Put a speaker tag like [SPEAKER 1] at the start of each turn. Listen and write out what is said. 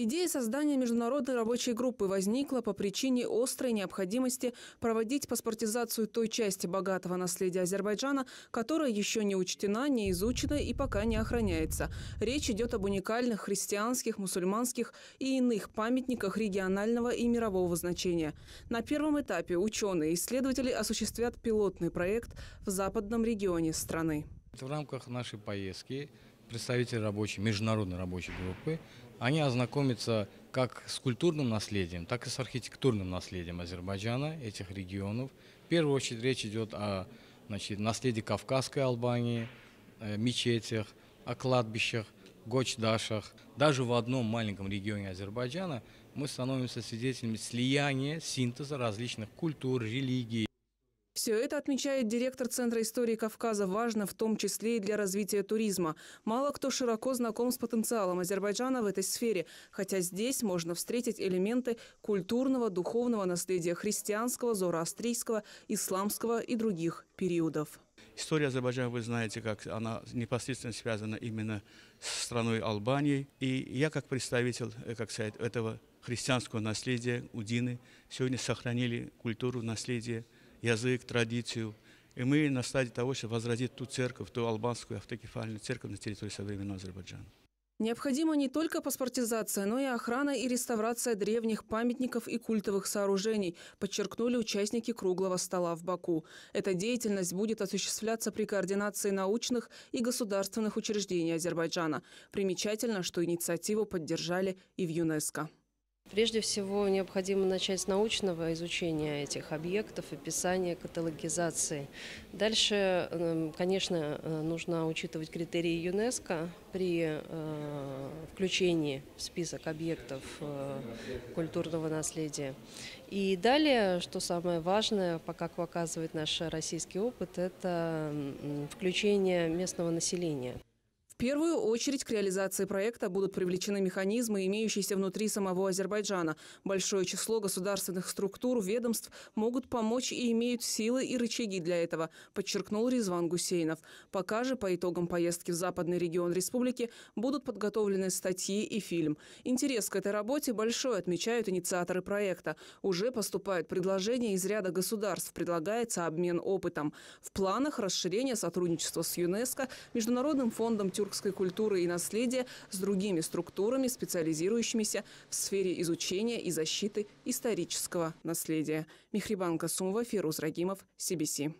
[SPEAKER 1] Идея создания международной рабочей группы возникла по причине острой необходимости проводить паспортизацию той части богатого наследия Азербайджана, которая еще не учтена, не изучена и пока не охраняется. Речь идет об уникальных христианских, мусульманских и иных памятниках регионального и мирового значения. На первом этапе ученые и исследователи осуществят пилотный проект в западном регионе страны.
[SPEAKER 2] В рамках нашей поездки представители рабочей, международной рабочей группы, они ознакомятся как с культурным наследием, так и с архитектурным наследием Азербайджана, этих регионов. В первую очередь речь идет о значит, наследии Кавказской Албании, э, мечетях, о кладбищах, гочдашах. Даже в одном маленьком регионе Азербайджана мы становимся свидетелями слияния, синтеза различных культур, религий,
[SPEAKER 1] все это, отмечает директор Центра истории Кавказа, важно в том числе и для развития туризма. Мало кто широко знаком с потенциалом Азербайджана в этой сфере, хотя здесь можно встретить элементы культурного, духовного наследия христианского, зороастрийского, исламского и других периодов.
[SPEAKER 3] История Азербайджана, вы знаете, как она непосредственно связана именно с страной Албании. И я, как представитель, э, как сказать, этого христианского наследия Удины, сегодня сохранили культуру наследие язык, традицию. И мы на стадии того, чтобы возродить ту церковь, ту албанскую автокефальную церковь на территории современного Азербайджана.
[SPEAKER 1] Необходима не только паспортизация, но и охрана и реставрация древних памятников и культовых сооружений, подчеркнули участники круглого стола в Баку. Эта деятельность будет осуществляться при координации научных и государственных учреждений Азербайджана. Примечательно, что инициативу поддержали
[SPEAKER 4] и в ЮНЕСКО. Прежде всего, необходимо начать с научного изучения этих объектов, описания, каталогизации. Дальше, эм, конечно, э, нужно учитывать критерии ЮНЕСКО при э, включении в список объектов э, культурного наследия. И далее, что самое важное, как показывает наш российский опыт, это включение местного населения первую очередь к реализации проекта будут привлечены механизмы,
[SPEAKER 1] имеющиеся внутри самого Азербайджана. Большое число государственных структур, ведомств могут помочь и имеют силы и рычаги для этого, подчеркнул Резван Гусейнов. Пока же по итогам поездки в западный регион республики будут подготовлены статьи и фильм. Интерес к этой работе большой, отмечают инициаторы проекта. Уже поступают предложения из ряда государств, предлагается обмен опытом. В планах расширение сотрудничества с ЮНЕСКО, Международным фондом Тюркии тюркской культуры и наследия с другими структурами, специализирующимися в сфере изучения и защиты исторического наследия. Михрибан Касумова, Фирус Рагимов, CBC.